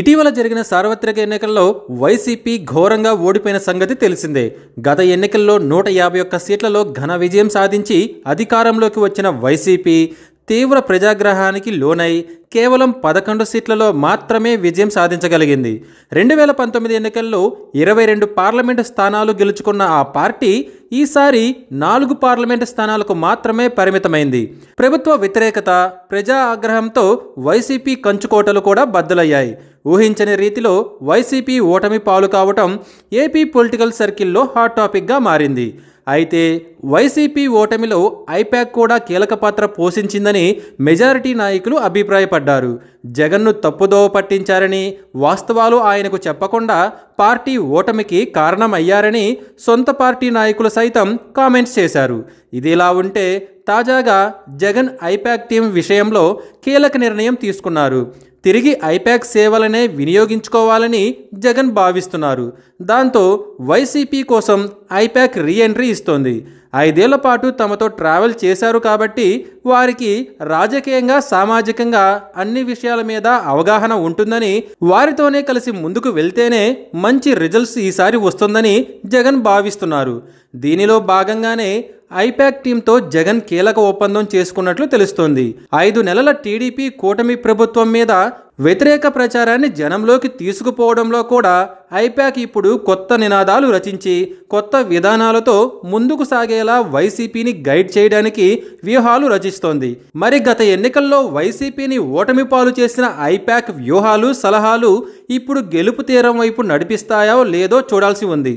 ఇటీవల జరిగిన సార్వత్రిక ఎన్నికల్లో వైసీపీ ఘోరంగా ఓడిపోయిన సంగతి తెలిసిందే గత ఎన్నికల్లో నూట యాభై ఒక్క సీట్లలో ఘన విజయం సాధించి అధికారంలోకి వచ్చిన వైసీపీ తీవ్ర ప్రజాగ్రహానికి లోనై కేవలం పదకొండు సీట్లలో మాత్రమే విజయం సాధించగలిగింది రెండు వేల పంతొమ్మిది ఎన్నికల్లో ఇరవై రెండు పార్లమెంటు స్థానాలు గెలుచుకున్న ఆ పార్టీ ఈసారి నాలుగు పార్లమెంటు స్థానాలకు మాత్రమే పరిమితమైంది ప్రభుత్వ వ్యతిరేకత ప్రజా ఆగ్రహంతో వైసీపీ కంచుకోటలు కూడా బద్దలయ్యాయి ఊహించని రీతిలో వైసీపీ ఓటమి పాలు కావటం ఏపీ పొలిటికల్ సర్కిల్లో హాట్ టాపిక్గా మారింది అయితే వైసీపీ ఓటమిలో ఐపాక్ కూడా కీలక పాత్ర పోషించిందని మెజారిటీ నాయకులు అభిప్రాయపడ్డారు జగన్ను తప్పుదోవ పట్టించారని వాస్తవాలు ఆయనకు చెప్పకుండా పార్టీ ఓటమికి కారణమయ్యారని సొంత పార్టీ నాయకులు సైతం కామెంట్స్ చేశారు ఇదిలా ఉంటే తాజాగా జగన్ ఐపాక్ టీం విషయంలో కీలక నిర్ణయం తీసుకున్నారు తిరిగి ఐపాక్ సేవలనే వినియోగించుకోవాలని జగన్ భావిస్తున్నారు దాంతో వైసీపీ కోసం ఐపాక్ రీఎంట్రీ ఇస్తోంది ఐదేళ్ల పాటు తమతో ట్రావెల్ చేశారు కాబట్టి వారికి రాజకీయంగా సామాజికంగా అన్ని విషయాల మీద అవగాహన ఉంటుందని వారితోనే కలిసి ముందుకు వెళ్తేనే మంచి రిజల్ట్స్ ఈసారి వస్తుందని జగన్ భావిస్తున్నారు దీనిలో భాగంగానే ఐపాక్ టీంతో జగన్ కీలక ఒప్పందం చేసుకున్నట్లు తెలుస్తోంది ఐదు నెలల టీడీపీ కూటమి ప్రభుత్వం మీద వ్యతిరేక ప్రచారాన్ని జనంలోకి తీసుకుపోవడంలో కూడా ఐపాక్ ఇప్పుడు కొత్త నినాదాలు రచించి కొత్త విధానాలతో ముందుకు సాగేలా వైసీపీని గైడ్ చేయడానికి వ్యూహాలు రచిస్తోంది మరి గత ఎన్నికల్లో వైసీపీని ఓటమి పాలు చేసిన ఐపాక్ వ్యూహాలు సలహాలు ఇప్పుడు గెలుపు తీరం వైపు నడిపిస్తాయో లేదో చూడాల్సి ఉంది